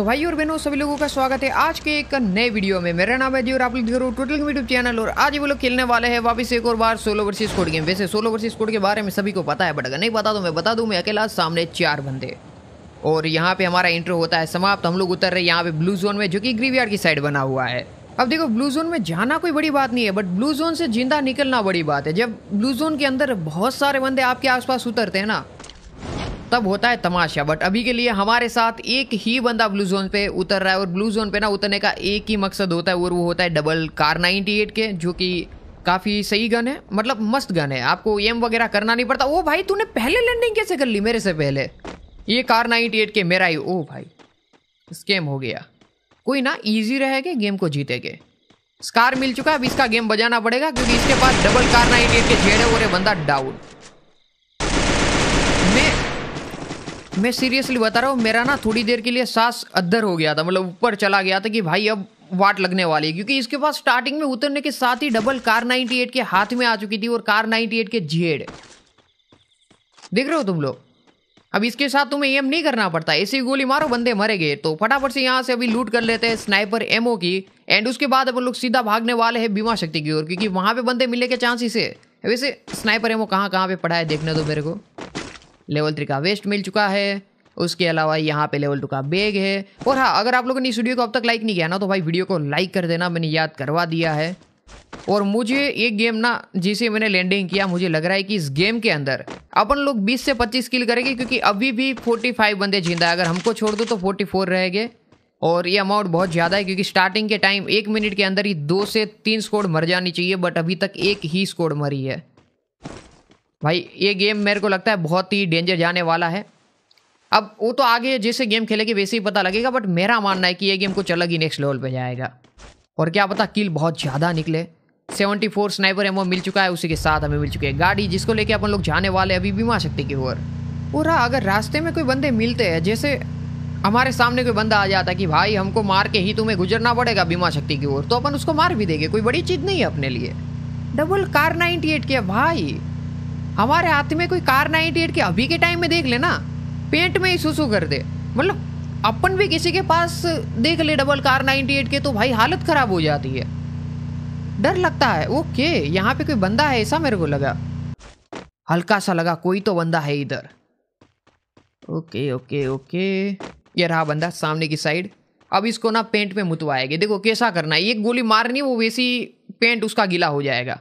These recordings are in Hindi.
तो भाई और बहनों सभी लोगों का स्वागत है आज के एक नए वीडियो में मेरा नाम है जी और आप लोग देख टोटल यूट्यूब चैनल और आज वो लोग खेलने वाले हैं वापस एक और बार सोलो वर्सेस कोड गेम वैसे सोलो वर्सेस कोड के बारे में सभी को पता है बट अगर नहीं पता तो मैं बता दूँ मैं अकेला सामने चार बंदे और यहाँ पे हमारा इंट्रो होता है समाप्त हम लोग उतर रहे यहाँ पे ब्लू जोन में जो कि ग्रीवयार्ड की साइड बना हुआ है अब देखो ब्लू जोन में जाना कोई बड़ी बात नहीं है बट ब्लू जोन से जिंदा निकलना बड़ी बात है जब ब्लू जोन के अंदर बहुत सारे बंदे आपके आसपास उतरते हैं ना तब होता है तमाशा बट अभी के लिए हमारे साथ एक ही बंदा ब्लू जोन पे उतर रहा है और ब्लू जोन पे ना उतरने का एक ही मकसद होता है और वो होता है डबल कार 98 के जो कि काफ़ी सही गन है मतलब मस्त गन है आपको एम e वगैरह करना नहीं पड़ता ओ भाई तूने पहले लैंडिंग कैसे कर ली मेरे से पहले ये कार 98 के मेरा ही ओ भाई स्केम हो गया कोई ना ईजी रहेगा गेम को जीतेगे स्कार मिल चुका है अब इसका गेम बजाना पड़ेगा क्योंकि इसके पास डबल कार एट के छेड़े है और ये बंदा डाउन मैं सीरियसली बता रहा हूँ मेरा ना थोड़ी देर के लिए सांस अद्धर हो गया था मतलब ऊपर चला गया था कि भाई अब वाट लगने वाली है क्योंकि इसके पास स्टार्टिंग में उतरने के साथ ही डबल कार 98 के हाथ में आ चुकी थी और कार 98 के जेड देख रहे हो तुम लोग अब इसके साथ तुम्हें एम नहीं करना पड़ता ऐसी गोली मारो बंदे मरेंगे तो फटाफट से यहाँ से अभी लूट कर लेते हैं स्नाइपर एमओ की एंड उसके बाद अपन लोग सीधा भागने वाले हैं बीमा शक्ति की ओर क्योंकि वहाँ पे बंदे मिलने के चांसेस है वैसे स्नाइपर एमओ कहाँ कहाँ पे पड़ा है देखने दो मेरे को लेवल थ्री का वेस्ट मिल चुका है उसके अलावा यहाँ पे लेवल टू का बैग है और हाँ अगर आप लोगों ने इस वीडियो को अब तक लाइक नहीं किया ना तो भाई वीडियो को लाइक कर देना मैंने याद करवा दिया है और मुझे ये गेम ना जिसे मैंने लैंडिंग किया मुझे लग रहा है कि इस गेम के अंदर अपन लोग 20 से 25 किल करेंगे क्योंकि अभी भी 45 बंदे जिंदा है अगर हमको छोड़ दो तो 44 रहेंगे और ये अमाउंट बहुत ज़्यादा है क्योंकि स्टार्टिंग के टाइम एक मिनट के अंदर ही दो से तीन स्कोड मर जानी चाहिए बट अभी तक एक ही स्कोड मरी है भाई ये गेम मेरे को लगता है बहुत ही डेंजर जाने वाला है अब वो तो आगे जैसे गेम खेलेगी वैसे ही पता लगेगा बट मेरा मानना है कि ये गेम कुछ अलग ही नेक्स्ट लेवल पे जाएगा और क्या पता किल बहुत ज़्यादा निकले 74 स्नाइपर एमओ मिल चुका है उसी के साथ हमें मिल चुकी है गाड़ी जिसको लेके अपन लोग जाने वाले अभी बीमा शक्ति की ओर और हाँ, अगर रास्ते में कोई बंदे मिलते हैं जैसे हमारे सामने कोई बंदा आ जाता कि भाई हमको मार के ही तुम्हें गुजरना पड़ेगा बीमा शक्ति की ओर तो अपन उसको मार भी देंगे कोई बड़ी चीज़ नहीं है अपने लिए डबल कार 98 एट भाई हमारे हाथ में कोई कार नाइनटी एट के अभी के टाइम में देख लेना पेंट में ही सुसू कर दे मतलब अपन भी किसी के पास देख ले डबल कार नाइनटी एट के तो भाई हालत खराब हो जाती है डर लगता है ओके यहाँ पे कोई बंदा है ऐसा मेरे को लगा हल्का सा लगा कोई तो बंदा है इधर ओके ओके ओके ये रहा बंदा सामने की साइड अब इसको ना पेंट में मुतवाएगी देखो कैसा करना है एक गोली मारनी वो वैसी पेंट उसका गीला हो जाएगा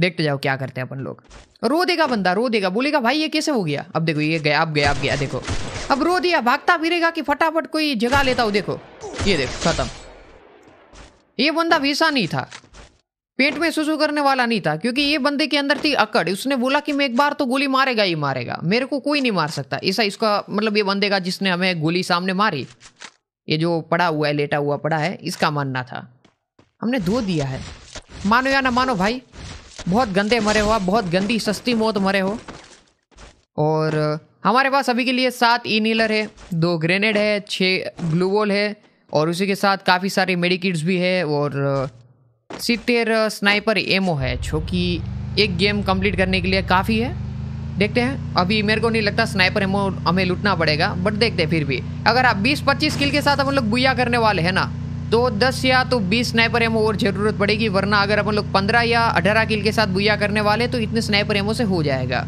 देखते जाओ क्या करते हैं अपन लोग रो देगा बंदा रो देगा बोलेगा भाई ये कैसे हो गया अब देखो ये गया अब गया अब गया देखो अब रो दिया भागता फिरेगा कि फटाफट कोई जगा लेता हो देखो ये देखो खत्म ये बंदा वैसा नहीं था पेट में सुसु करने वाला नहीं था क्योंकि ये बंदे के अंदर थी अकड़ उसने बोला कि मैं एक बार तो गोली मारेगा ही मारेगा मेरे को कोई नहीं मार सकता ऐसा इसका मतलब ये बंदे का जिसने हमें गोली सामने मारी ये जो पड़ा हुआ है लेटा हुआ पड़ा है इसका मानना था हमने धो दिया है मानो या ना मानो भाई बहुत गंदे मरे हो आप बहुत गंदी सस्ती मौत मरे हो और हमारे पास अभी के लिए सात नीलर है दो ग्रेनेड है छः ग्लू वॉल है और उसी के साथ काफ़ी सारी मेडिकिट्स भी है और सितर स्नाइपर एमओ है जो कि एक गेम कंप्लीट करने के लिए काफ़ी है देखते हैं अभी मेरे को नहीं लगता स्नाइपर एमओ हमें लुटना पड़ेगा बट देखते हैं फिर भी अगर आप 20-25 किल के साथ हम लोग बुया करने वाले हैं ना तो 10 या तो 20 स्नाइपर एमओ और ज़रूरत पड़ेगी वरना अगर अपन लोग 15 या 18 किल के साथ बुया करने वाले तो इतने स्नाइपर एमओ से हो जाएगा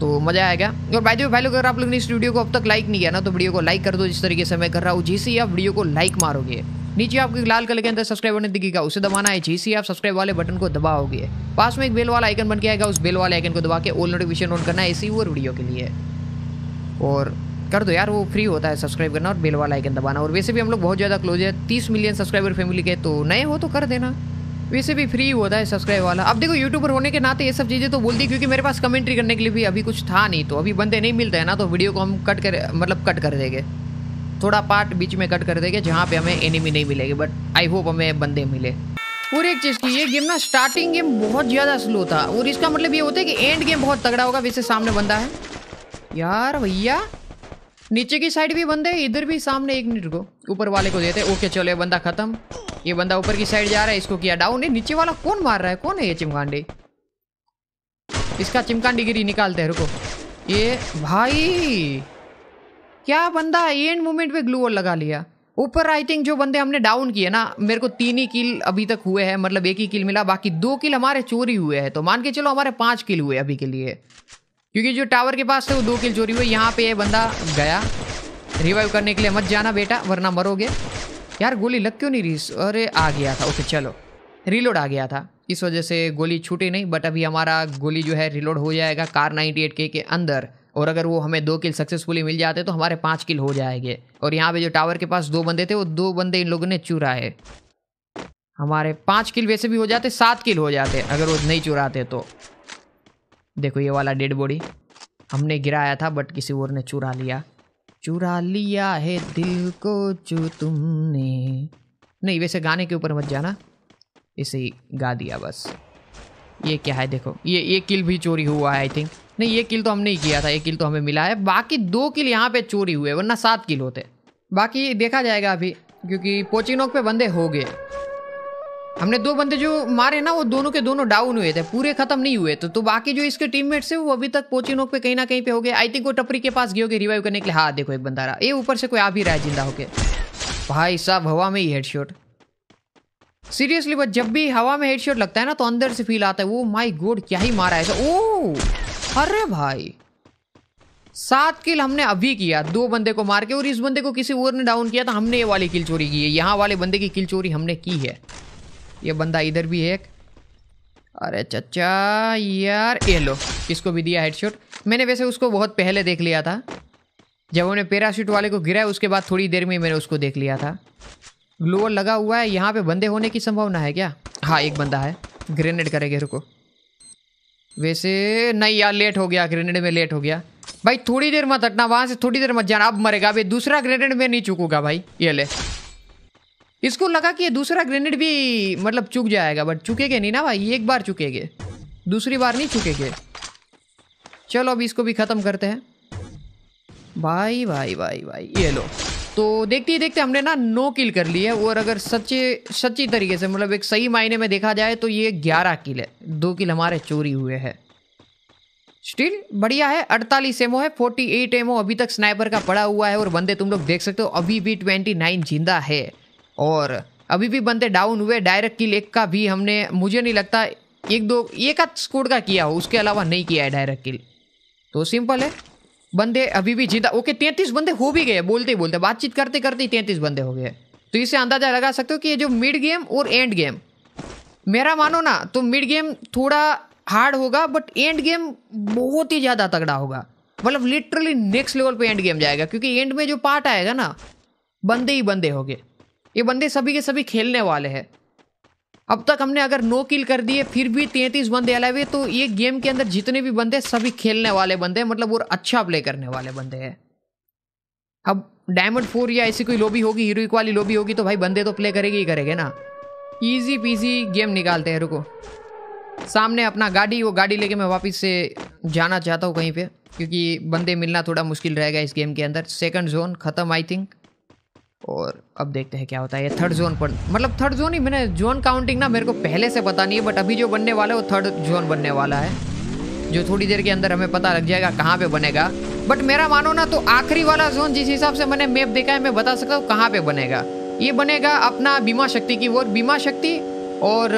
तो मज़ा आएगा और भाई देखो भाई लोग अगर आप लोग ने इस वीडियो को अब तक लाइक नहीं किया ना तो वीडियो को लाइक कर दो जिस तरीके से मैं कर रहा हूँ ही आप वीडियो को लाइक मारोगे नीचे आपके लाल कलर के अंदर सब्सक्राइब बटन दिखेगा उसे दबाना है जी आप सब्सक्राइब वाले बटन को दबाओगे पास में एक बेल वाला आइकन बन के आएगा उस बेल वाले आइकन को दबा के ऑल नोटिफिकेशन ऑन करना है इसी और वीडियो के लिए और कर दो यार वो फ्री होता है सब्सक्राइब करना और बेल वाला आइकन दबाना और वैसे भी हम लोग बहुत ज़्यादा क्लोज है तीस मिलियन सब्सक्राइबर फैमिली के तो नए हो तो कर देना वैसे भी फ्री होता है सब्सक्राइब वाला अब देखो यूट्यूबर होने के नाते ये सब चीज़ें तो बोल दी क्योंकि मेरे पास कमेंट्री करने के लिए भी अभी कुछ था नहीं तो अभी बंदे नहीं मिलते हैं ना तो वीडियो को हम कट कर मतलब कट कर देंगे थोड़ा पार्ट बीच में कट कर देंगे जहाँ पे हमें एनिमी नहीं मिलेगी बट आई होप हमें बंदे मिले और एक चीज़ की ये गेम ना स्टार्टिंग गेम बहुत ज़्यादा स्लो था और इसका मतलब ये होता है कि एंड गेम बहुत तगड़ा होगा वैसे सामने बंदा है यार भैया नीचे की साइड भी बंदे इधर भी सामने एक मिनट को ऊपर वाले को देते ओके चलो ये बंदा खत्म ये बंदा ऊपर की साइड जा रहा है इसको किया डाउन है नीचे वाला कौन मार रहा है कौन है ये चिमकांडे इसका चिमकांडी गिरी निकालते हैं रुको ये भाई क्या बंदा एंड मोमेंट पे ग्लू और लगा लिया ऊपर आई थिंक जो बंदे हमने डाउन किए ना मेरे को तीन ही किल अभी तक हुए हैं मतलब एक ही किल मिला बाकी दो किल हमारे चोरी हुए हैं तो मान के चलो हमारे पांच किल हुए अभी के लिए क्योंकि जो टावर के पास थे वो दो किल चोरी हुई यहाँ पे ये बंदा गया रिवाइव करने के लिए मत जाना बेटा वरना मरोगे यार गोली लग क्यों नहीं रही अरे आ गया था ओके चलो रिलोड आ गया था इस वजह से गोली छूटी नहीं बट अभी हमारा गोली जो है रिलोड हो जाएगा कार 98 के के अंदर और अगर वो हमें दो किल सक्सेसफुली मिल जाते तो हमारे पाँच किल हो जाएंगे और यहाँ पे जो टावर के पास दो बंदे थे वो दो बंदे इन लोगों ने चूरा है हमारे पाँच किल वैसे भी हो जाते सात किल हो जाते अगर वो नहीं चुराते तो देखो ये वाला डेड बॉडी हमने गिराया था बट किसी और ने चुरा लिया चुरा लिया है दिल को जो तुमने नहीं वैसे गाने के ऊपर मत जाना इसे ही गा दिया बस ये क्या है देखो ये ये किल भी चोरी हुआ है आई थिंक नहीं ये किल तो हमने ही किया था ये किल तो हमें मिला है बाकी दो किल यहाँ पे चोरी हुए वरना सात किल होते बाकी देखा जाएगा अभी क्योंकि पोचिनोक पे बंदे हो गए हमने दो बंदे जो मारे ना वो दोनों के दोनों डाउन हुए थे पूरे खत्म नहीं हुए थे तो, तो बाकी जो इसके टीममेट्स है वो अभी तक पोची नोक पे कहीं ना कहीं पे हो गए आई थिंक वो टपरी के पास गए होगे रिवाइव करने के लिए हाँ देखो एक बंदा रहा ये ऊपर से कोई आ भी रहा है जिंदा होके भाई साहब हवा में ही हेडशॉट सीरियसली बस जब भी हवा में हेडशॉट लगता है ना तो अंदर से फील आता है वो माई गोड क्या ही मारा है ओ oh! अरे भाई सात किल हमने अभी किया दो बंदे को मार के और इस बंदे को किसी और ने डाउन किया था तो हमने ये वाली किल चोरी की है यहाँ वाले बंदे की किल चोरी हमने की है ये बंदा इधर भी है एक अरे चचा यार ये लो इसको भी दिया हेडशॉट मैंने वैसे उसको बहुत पहले देख लिया था जब उन्होंने पैराशूट वाले को गिराया उसके बाद थोड़ी देर में मैंने उसको देख लिया था ग्लोअर लगा हुआ है यहाँ पे बंदे होने की संभावना है क्या हाँ एक बंदा है ग्रेनेड करेगा रुको वैसे नहीं यार लेट हो गया ग्रेनेड में लेट हो गया भाई थोड़ी देर मत हटना वहाँ से थोड़ी देर मत जाना अब मरेगा अभी दूसरा ग्रेनेड में नहीं चुकूंगा भाई ये ले इसको लगा कि ये दूसरा ग्रेनेड भी मतलब चुक जाएगा बट चुकेगे नहीं ना भाई एक बार चुकेगे दूसरी बार नहीं चुकेगे चलो अब इसको भी ख़त्म करते हैं भाई भाई भाई भाई ये लो तो देखते ही देखते हमने ना नो किल कर ली है और अगर सच्चे सच्ची तरीके से मतलब एक सही मायने में देखा जाए तो ये ग्यारह किल है दो किल हमारे चोरी हुए हैं स्टिल बढ़िया है अड़तालीस एमओ है फोर्टी एट एमओ अभी तक स्नाइपर का पड़ा हुआ है और बंदे तुम लोग देख सकते हो अभी भी ट्वेंटी नाइन जिंदा है और अभी भी बंदे डाउन हुए डायरेक्ट किल एक का भी हमने मुझे नहीं लगता एक दो एक आध स्कोर का किया हो उसके अलावा नहीं किया है डायरेक्ट किल तो सिंपल है बंदे अभी भी जीता ओके तैंतीस बंदे हो भी गए बोलते बोलते बातचीत करते करते ही तैंतीस बंदे हो गए तो इसे अंदाजा लगा सकते हो कि ये जो मिड गेम और एंड गेम मेरा मानो ना तो मिड गेम थोड़ा हार्ड होगा बट एंड गेम बहुत ही ज़्यादा तगड़ा होगा मतलब लिटरली नेक्स्ट लेवल पे एंड गेम जाएगा क्योंकि एंड में जो पार्ट आएगा ना बंदे ही बंदे हो गए ये बंदे सभी के सभी खेलने वाले हैं अब तक हमने अगर नो किल कर दिए फिर भी तैंतीस बंदे अलाइव है तो ये गेम के अंदर जितने भी बंदे सभी खेलने वाले बंदे हैं मतलब और अच्छा प्ले करने वाले बंदे हैं अब डायमंड फोर या ऐसी कोई लोबी होगी हीरोइक वाली लोबी होगी तो भाई बंदे तो प्ले करेंगे ही करेंगे ना ईजी पीजी गेम निकालते हैं रुको सामने अपना गाड़ी वो गाड़ी लेके मैं वापस से जाना चाहता हूँ कहीं पे क्योंकि बंदे मिलना थोड़ा मुश्किल रहेगा इस गेम के अंदर सेकंड जोन ख़त्म आई थिंक और अब देखते हैं क्या होता है ये थर्ड जोन पर मतलब थर्ड जोन ही मैंने जोन काउंटिंग ना मेरे को पहले से पता नहीं है बट अभी जो बनने वाला है वो थर्ड जोन बनने वाला है जो थोड़ी देर के अंदर हमें पता लग जाएगा कहाँ पे बनेगा बट मेरा मानो ना तो आखिरी वाला जोन जिस हिसाब से मैंने मैप देखा है मैं बता सकता हूँ कहाँ पे बनेगा ये बनेगा अपना बीमा शक्ति की वो बीमा शक्ति और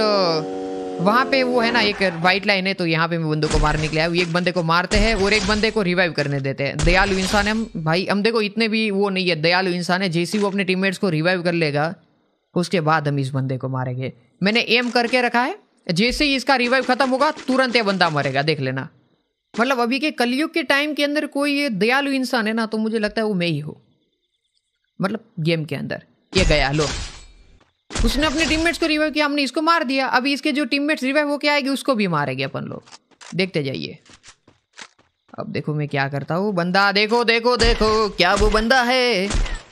वहाँ पे वो है ना एक वाइट लाइन है तो यहाँ पे मैं बंदों को मारने के लिए आया एक बंदे को मारते हैं और एक बंदे को रिवाइव करने देते हैं दयालु इंसान है हम भाई हम देखो इतने भी वो नहीं है दयालु इंसान है जैसे वो अपने टीममेट्स को रिवाइव कर लेगा उसके बाद हम इस बंदे को मारेंगे मैंने एम करके रखा है जैसे ही इसका रिवाइव खत्म होगा तुरंत यह बंदा मरेगा देख लेना मतलब अभी के कलयुग के टाइम के अंदर कोई ये दयालु इंसान है ना तो मुझे लगता है वो मैं ही हूँ मतलब गेम के अंदर ये गया लो उसने अपने टीममेट्स को रिवाइव किया हमने इसको मार दिया अभी इसके जो टीममेट्स रिवाइव हो के आएगी उसको भी मारेंगे अपन लोग देखते जाइए अब देखो मैं क्या करता हूँ बंदा देखो देखो देखो क्या वो बंदा है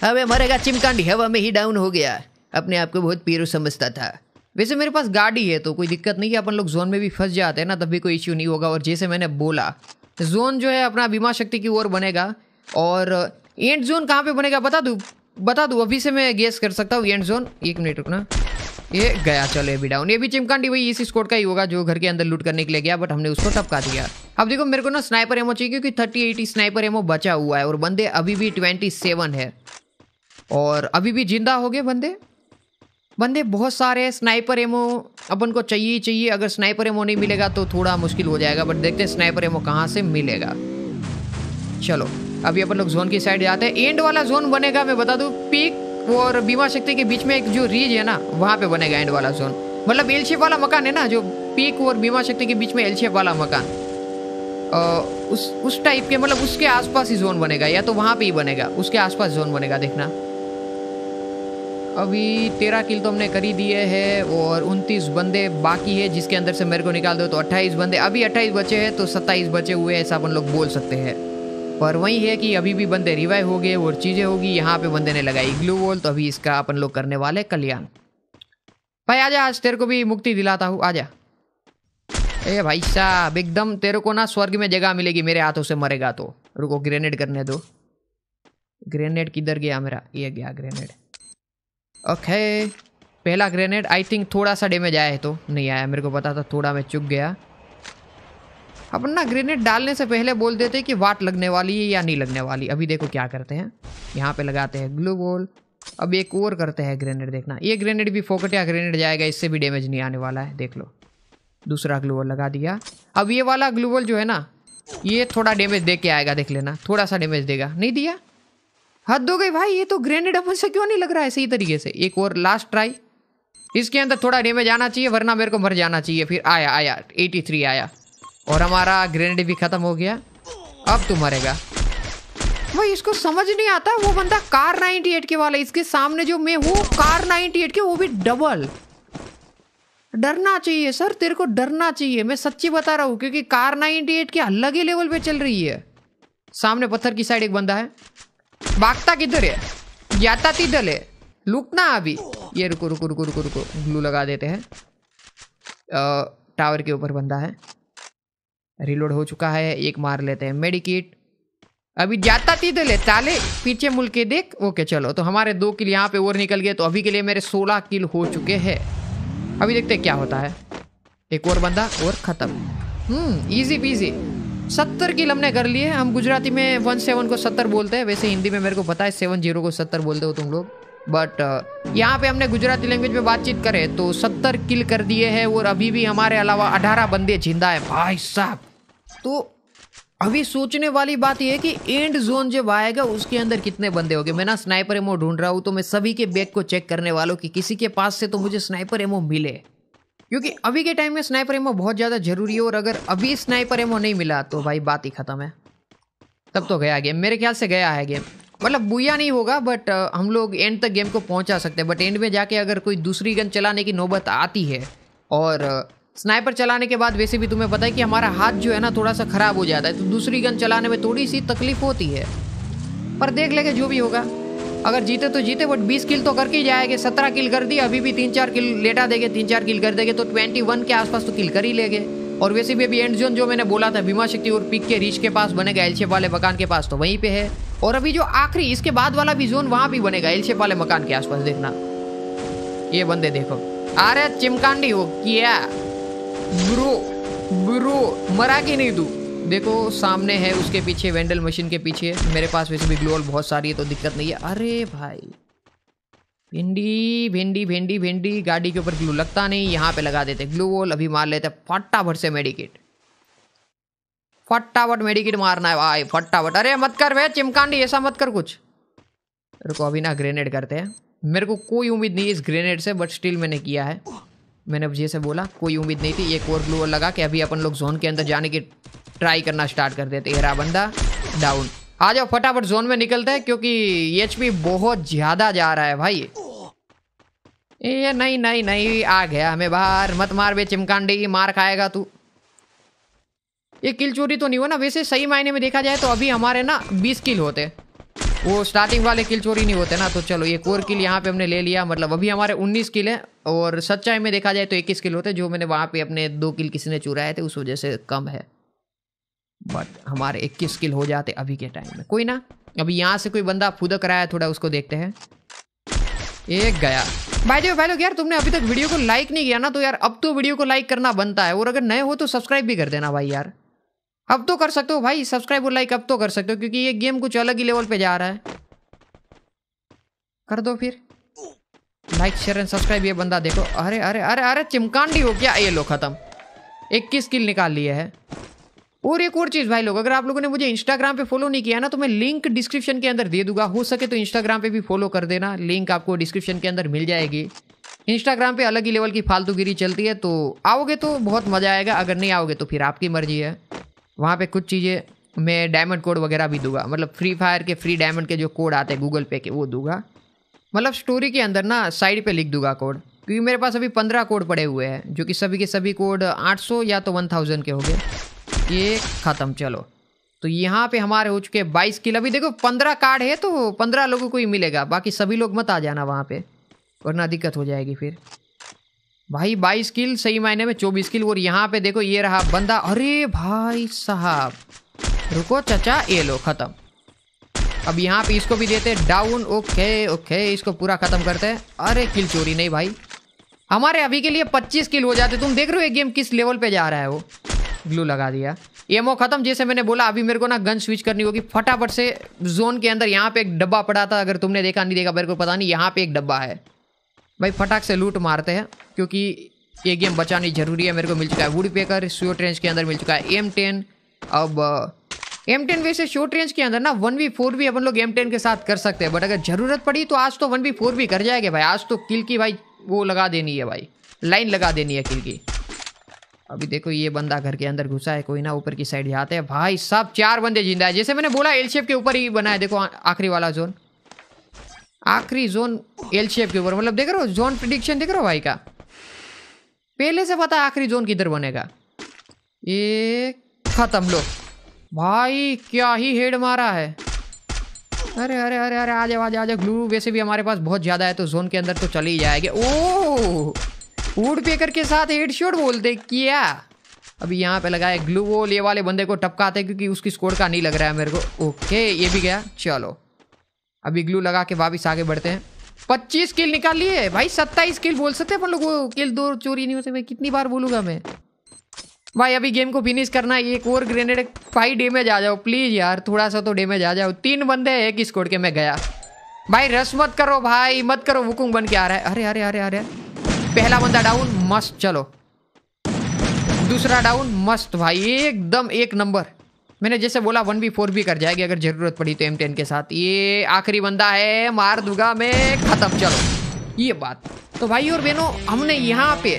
हमें मरेगा चिमकांडी हवा में ही डाउन हो गया अपने आप को बहुत पीरू समझता था वैसे मेरे पास गाड़ी है तो कोई दिक्कत नहीं है अपन लोग जोन में भी फंस जाते हैं ना तब भी कोई इश्यू नहीं होगा और जैसे मैंने बोला जोन जो है अपना बीमा शक्ति की ओर बनेगा और एंड जोन कहाँ पे बनेगा बता दूँ बता दू अभी से मैं गेस कर सकता हूँ एंड जोन एक मिनट रुकना ये गया चलो ये भी डाउन ये भी चिमकांडी वही इसी स्कोर का ही होगा जो घर के अंदर लूट करने के लिए गया बट हमने उसको टपका दिया अब देखो मेरे को ना स्नाइपर एमओ चाहिए क्योंकि थर्टी एटी स्नाइपर एमओ बचा हुआ है और बंदे अभी भी ट्वेंटी सेवन है और अभी भी जिंदा हो गए बंदे बंदे बहुत सारे स्नाइपर एमओ अपन को चाहिए चाहिए अगर स्नाइपर एमओ नहीं मिलेगा तो थोड़ा मुश्किल हो जाएगा बट देखते हैं स्नाइपर एमओ कहाँ से मिलेगा चलो अभी अपन लोग जोन की साइड जाते हैं एंड वाला जोन बनेगा मैं बता दूँ पीक और बीमा शक्ति के बीच में एक जो रीज है ना वहाँ पे बनेगा एंड वाला जोन मतलब एल शेप वाला मकान है ना जो पीक और बीमा शक्ति के बीच में एल शेप वाला मकान आ, उस उस टाइप के मतलब उसके आसपास ही जोन बनेगा या तो वहाँ पे ही बनेगा उसके आसपास जोन बनेगा देखना अभी तेरह किल तो हमने कर ही दिए हैं और उनतीस बंदे बाकी है जिसके अंदर से मेरे को निकाल दो तो अट्ठाईस बंदे अभी अट्ठाईस बचे हैं तो सत्ताईस बचे हुए ऐसा अपन लोग बोल सकते हैं पर वही है कि अभी भी बंदे रिवाइव हो गए और चीज़ें होगी यहाँ पे बंदे ने लगाई ग्लू वॉल तो अभी इसका अपन लोग करने वाले कल्याण भाई आजा आज तेरे को भी मुक्ति दिलाता हूँ आजा ए भाई साहब एकदम तेरे को ना स्वर्ग में जगह मिलेगी मेरे हाथों से मरेगा तो रुको ग्रेनेड करने दो ग्रेनेड किधर गया मेरा ये गया ग्रेनेड ओके पहला ग्रेनेड आई थिंक थोड़ा सा डेमेज आया है तो नहीं आया मेरे को पता था थोड़ा मैं चुक गया अपन ना ग्रेनेड डालने से पहले बोल देते कि वाट लगने वाली है या नहीं लगने वाली अभी देखो क्या करते हैं यहाँ पे लगाते हैं ग्लू बॉल अब एक और करते हैं ग्रेनेड देखना ये ग्रेनेड भी फोकट या ग्रेनेड जाएगा इससे भी डैमेज नहीं आने वाला है देख लो दूसरा ग्लू बॉल लगा दिया अब ये वाला ग्लू बॉल जो है ना ये थोड़ा डैमेज दे के आएगा देख लेना थोड़ा सा डैमेज देगा नहीं दिया हद हो गई भाई ये तो ग्रेनेड अपन से क्यों नहीं लग रहा है सही तरीके से एक और लास्ट ट्राई इसके अंदर थोड़ा डैमेज आना चाहिए वरना मेरे को मर जाना चाहिए फिर आया आया 83 आया और हमारा ग्रेनेड भी खत्म हो गया अब तू मरेगा भाई इसको समझ नहीं आता वो बंदा कार 98 के वाला इसके सामने जो मैं हूँ कार 98 के वो भी डबल डरना चाहिए सर तेरे को डरना चाहिए मैं सच्ची बता रहा हूँ क्योंकि कार 98 के अलग ही लेवल पे चल रही है सामने पत्थर की साइड एक बंदा है बागता किधर है जाता किधर है लुकना अभी ये रुको रुको रुको रुको रुको ग्लू लगा देते हैं टावर के ऊपर बंदा है रिलोड हो चुका है एक मार लेते हैं मेडिकेट अभी जाता थी ले ताले पीछे मुल के देख ओके चलो तो हमारे दो किल यहाँ पे और निकल गए तो अभी के लिए मेरे सोलह किल हो चुके हैं अभी देखते हैं क्या होता है एक और बंदा और ख़त्म हम्म इजी पीजी सत्तर किल हमने कर लिए हम गुजराती में वन सेवन को सत्तर बोलते हैं वैसे हिंदी में मेरे को पता है सेवन जीरो को सत्तर बोलते हो तुम लोग बट यहाँ पे हमने गुजराती लैंग्वेज में बातचीत करे तो सत्तर किल कर दिए हैं और अभी भी हमारे अलावा अठारह बंदे जिंदा है भाई साहब तो अभी सोचने वाली बात यह है कि एंड जोन जब आएगा उसके अंदर कितने बंदे होंगे मैं ना स्नाइपर एमो ढूंढ रहा हूँ तो मैं सभी के बैग को चेक करने वालों कि किसी के पास से तो मुझे स्नाइपर एमो मिले क्योंकि अभी के टाइम में स्नाइपर एमो बहुत ज़्यादा जरूरी है और अगर अभी स्नाइपर एमो नहीं मिला तो भाई बात ही ख़त्म है तब तो गया गेम मेरे ख्याल से गया है गेम मतलब बुया नहीं होगा बट हम लोग एंड तक गेम को पहुंचा सकते हैं बट एंड में जाके अगर कोई दूसरी गन चलाने की नौबत आती है और स्नाइपर चलाने के बाद वैसे भी तुम्हें पता है कि हमारा हाथ जो है ना थोड़ा सा खराब हो जाता है तो दूसरी गन चलाने में थोड़ी सी तकलीफ होती है पर देख लेंगे जो भी होगा अगर जीते तो जीते बट बीस किल तो करके ही जाएंगे सत्रह किल कर दिए अभी भी तीन चार किल लेटा देंगे तीन चार किल कर देंगे तो 21 के आसपास तो किल कर ही लेंगे और वैसे भी अभी एंड जोन जो मैंने बोला था भीमा शक्ति और पिक के रीच के पास बनेगा एल शेप वाले मकान के पास तो वहीं पे है और अभी जो आखिरी इसके बाद वाला भी जोन वहां भी बनेगा एल शेप वाले मकान के आसपास देखना ये बंदे देखो अरे चिमकांडी हो किया ब्रो ब्रो मरा के नहीं तू देखो सामने है उसके पीछे वेंडल मशीन के पीछे मेरे पास वैसे भी ग्लोअल बहुत सारी है तो दिक्कत नहीं है अरे भाई भिंडी भिंडी भिंडी भिंडी गाड़ी के ऊपर ग्लू लगता नहीं यहाँ पे लगा देते ग्लू वोल अभी मार लेते फटाफट से मेडिकेट फटाफट मेडिकेट मारना है भाई फटाफट अरे मत कर वे चिमकांडी ऐसा मत कर कुछ रुको अभी ना ग्रेनेड करते हैं मेरे को कोई उम्मीद नहीं है इस ग्रेनेड से बट स्टिल मैंने किया है मैंने अब जैसे बोला कोई उम्मीद नहीं थी एक और ग्लू लगा कि अभी अपन लोग जोन के अंदर जाने की ट्राई करना स्टार्ट कर देते हेरा बंदा डाउन आ जाओ फटाफट जोन में निकलते हैं क्योंकि एच बहुत ज़्यादा जा रहा है भाई ये नहीं नहीं नहीं आ गया हमें बाहर मत मार बे चिमकांडी मार खाएगा तू ये किल चोरी तो नहीं हुआ ना वैसे सही मायने में देखा जाए तो अभी हमारे ना बीस किल होते वो स्टार्टिंग वाले किल चोरी नहीं होते ना तो चलो ये कोर किल यहाँ पे हमने ले लिया मतलब अभी हमारे 19 किल हैं और सच्चाई में देखा जाए तो 21 किल होते जो मैंने वहाँ पे अपने दो किल किसी ने चुराए थे उस वजह से कम है बट हमारे 21 किल हो जाते अभी के टाइम में कोई ना अभी यहाँ से कोई बंदा फुदक रहा है थोड़ा उसको देखते हैं एक गया भाई जो भाई यार तुमने अभी तक वीडियो को लाइक नहीं किया ना तो यार अब तो वीडियो को लाइक करना बनता है और अगर नए हो तो सब्सक्राइब भी कर देना भाई यार अब तो कर सकते हो भाई सब्सक्राइब और लाइक अब तो कर सकते हो क्योंकि ये गेम कुछ अलग ही लेवल पे जा रहा है कर दो फिर लाइक शेयर एंड सब्सक्राइब ये बंदा देखो अरे अरे अरे अरे चिमकांडी हो क्या ये लो खत्म इक्कीस किल निकाल लिए है और एक और चीज़ भाई लोग अगर आप लोगों ने मुझे इंस्टाग्राम पे फॉलो नहीं किया ना तो मैं लिंक डिस्क्रिप्शन के अंदर दे दूंगा हो सके तो इंस्टाग्राम पे भी फॉलो कर देना लिंक आपको डिस्क्रिप्शन के अंदर मिल जाएगी इंस्टाग्राम पे अलग ही लेवल की फालतूगिरी चलती है तो आओगे तो बहुत मज़ा आएगा अगर नहीं आओगे तो फिर आपकी मर्जी है वहाँ पे कुछ चीज़ें मैं डायमंड कोड वगैरह भी दूंगा मतलब फ्री फायर के फ्री डायमंड के जो कोड आते हैं गूगल पे के वो दूंगा मतलब स्टोरी के अंदर ना साइड पे लिख दूंगा कोड क्योंकि मेरे पास अभी पंद्रह कोड पड़े हुए हैं जो कि सभी के सभी कोड आठ सौ या तो वन थाउजेंड के हो गए ये ख़त्म चलो तो यहाँ पे हमारे हो चुके हैं बाईस किल अभी देखो पंद्रह कार्ड है तो पंद्रह लोगों को ही मिलेगा बाकी सभी लोग मत आ जाना वहाँ पर वरना दिक्कत हो जाएगी फिर भाई बाईस किल सही मायने में चौबीस किल और यहाँ पे देखो ये रहा बंदा अरे भाई साहब रुको चचा ये लो खत्म अब यहाँ पे इसको भी देते डाउन ओके ओके इसको पूरा खत्म करते हैं अरे किल चोरी नहीं भाई हमारे अभी के लिए 25 किल हो जाते तुम देख रहे हो ये गेम किस लेवल पे जा रहा है वो ग्लू लगा दिया एमओ खत्म जैसे मैंने बोला अभी मेरे को ना गन स्विच करनी होगी फटाफट से जोन के अंदर यहाँ पे एक डब्बा पड़ा था अगर तुमने देखा नहीं देखा मेरे को पता नहीं यहाँ पे एक डब्बा है भाई फटाक से लूट मारते हैं क्योंकि ये गेम बचानी जरूरी है मेरे को मिल चुका है वुड पेकर शोट रेंज के अंदर मिल चुका है एम टेन अब एम टेन वैसे शोट रेंज के अंदर ना वन वी फोर भी अपन लोग एम टेन के साथ कर सकते हैं बट अगर ज़रूरत पड़ी तो आज तो वन वी फोर भी कर जाएंगे भाई आज तो किल की भाई वो लगा देनी है भाई लाइन लगा देनी है किल की अभी देखो ये बंदा घर के अंदर घुसा है कोई ना ऊपर की साइड जाते हैं भाई सब चार बंदे जिंदा है जैसे मैंने बोला एल शेप के ऊपर ही बना है देखो आखिरी वाला जोन आखिरी जोन एल शेप के ऊपर मतलब देख रहे हो जोन प्रिडिक्शन देख रहे हो भाई का पहले से पता आखिरी जोन किधर बनेगा ये खत्म लो भाई क्या ही हेड मारा है अरे अरे अरे अरे आ जाओ आ जाओ ग्लू वैसे भी हमारे पास बहुत ज़्यादा है तो जोन के अंदर तो चले ही जाएगा ओ वुड पेकर के साथ हेड शॉट बोलते किया अभी यहाँ पे लगाए ग्लू वो ले वाले बंदे को टपकाते क्योंकि उसकी स्कोर का नहीं लग रहा है मेरे को ओके ये भी गया चलो अब इग्लू लगा के वापिस आगे बढ़ते हैं पच्चीस किल निकाल लिए भाई सत्ताईस किल बोल सकते अपन लोग किल दो चोरी नहीं हो सकते कितनी बार बोलूंगा मैं भाई अभी गेम को फिनिश करना है एक और ग्रेनेड भाई डैमेज आ जाओ प्लीज़ यार थोड़ा सा तो डैमेज आ जाओ तीन बंदे एक ही स्कोर के मैं गया भाई रस मत करो भाई मत करो हुकुम बन के आ रहा है अरे अरे अरे अरे पहला बंदा डाउन मस्त चलो दूसरा डाउन मस्त भाई एकदम एक नंबर मैंने जैसे बोला वन बी फोर भी कर जाएगी अगर जरूरत पड़ी तो एम टेन के साथ ये आखिरी बंदा है मार दूंगा मैं खत्म चलो ये बात तो भाई और बहनों हमने यहाँ पे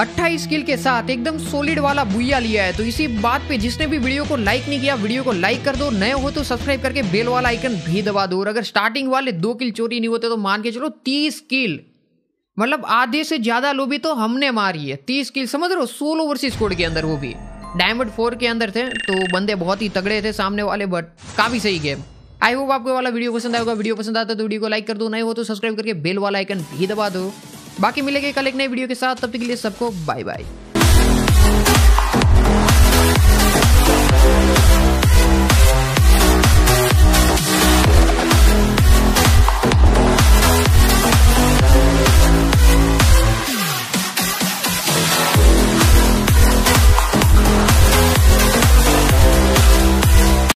28 स्किल के साथ एकदम सॉलिड वाला भूया लिया है तो इसी बात पे जिसने भी वीडियो को लाइक नहीं किया वीडियो को लाइक कर दो नए हो तो सब्सक्राइब करके बेल वाला आइकन भी दबा दो और अगर स्टार्टिंग वाले दो किल चोरी नहीं होते तो मान के चलो तीस किल मतलब आधे से ज्यादा लोभी तो हमने मारी है तीस किल समझ रहे हो सोलो वर्सेस कोड के अंदर वो भी डायमंड फोर के अंदर थे तो बंदे बहुत ही तगड़े थे सामने वाले बट काफ़ी सही गेम आई होप आपको वाला वीडियो पसंद आएगा वीडियो पसंद आता तो वीडियो को लाइक कर दो नहीं हो तो सब्सक्राइब करके बेल वाला आइकन भी दबा दो बाकी मिलेगा कल एक नई वीडियो के साथ तब तक के लिए सबको बाय बाय